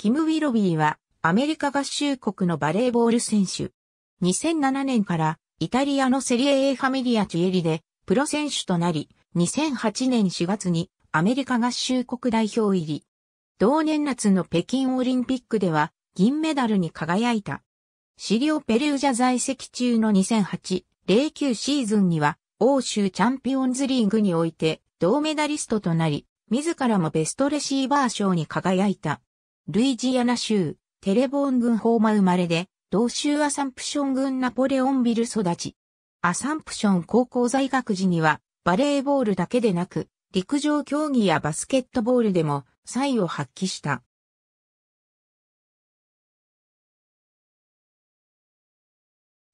キム・ウィロビーはアメリカ合衆国のバレーボール選手。2007年からイタリアのセリエ A ファミリアチュエリでプロ選手となり、2008年4月にアメリカ合衆国代表入り。同年夏の北京オリンピックでは銀メダルに輝いた。シリオ・ペルージャ在籍中の2008、09シーズンには欧州チャンピオンズリーグにおいて銅メダリストとなり、自らもベストレシーバー賞に輝いた。ルイジアナ州、テレボーン軍ホーマ生まれで、同州アサンプション軍ナポレオンビル育ち。アサンプション高校在学時には、バレーボールだけでなく、陸上競技やバスケットボールでも、才を発揮した。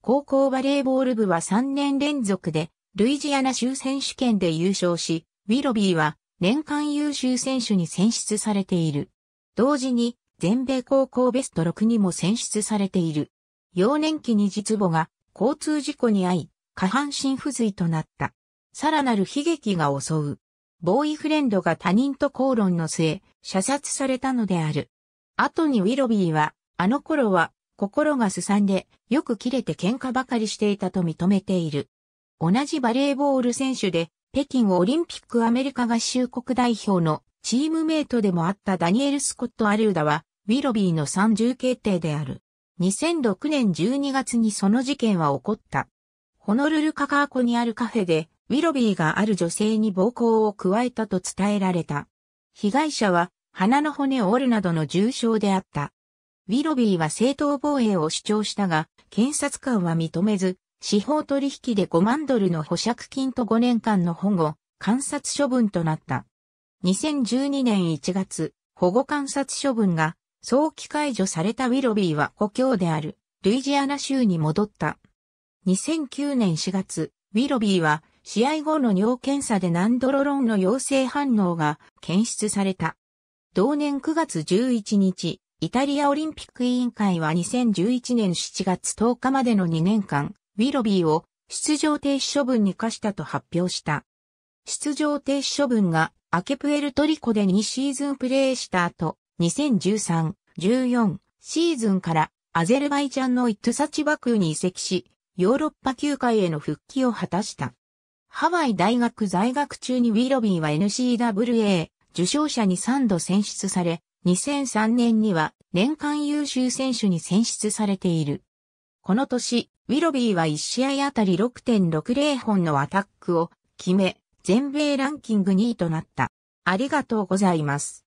高校バレーボール部は3年連続で、ルイジアナ州選手権で優勝し、ウィロビーは年間優秀選手に選出されている。同時に全米高校ベスト6にも選出されている。幼年期に実母が交通事故に遭い、下半身不随となった。さらなる悲劇が襲う。ボーイフレンドが他人と口論の末、射殺されたのである。後にウィロビーは、あの頃は心がすさんで、よく切れて喧嘩ばかりしていたと認めている。同じバレーボール選手で、北京オリンピックアメリカ合衆国代表のチームメイトでもあったダニエル・スコット・アリューダは、ウィロビーの30決定である。2006年12月にその事件は起こった。ホノルルカカーコにあるカフェで、ウィロビーがある女性に暴行を加えたと伝えられた。被害者は、鼻の骨を折るなどの重傷であった。ウィロビーは正当防衛を主張したが、検察官は認めず、司法取引で5万ドルの保釈金と5年間の保護、観察処分となった。2012年1月、保護観察処分が早期解除されたウィロビーは故郷であるルイジアナ州に戻った。2009年4月、ウィロビーは試合後の尿検査でナンドロロンの陽性反応が検出された。同年9月11日、イタリアオリンピック委員会は2011年7月10日までの2年間、ウィロビーを出場停止処分に課したと発表した。出場停止処分がアケプエルトリコで2シーズンプレーした後、2013、14シーズンからアゼルバイジャンのイトゥサチバクーに移籍し、ヨーロッパ球界への復帰を果たした。ハワイ大学在学中にウィロビーは NCWA 受賞者に3度選出され、2003年には年間優秀選手に選出されている。この年、ウィロビーは1試合あたり6.60本のアタックを決め、全米ランキング2位となった。ありがとうございます。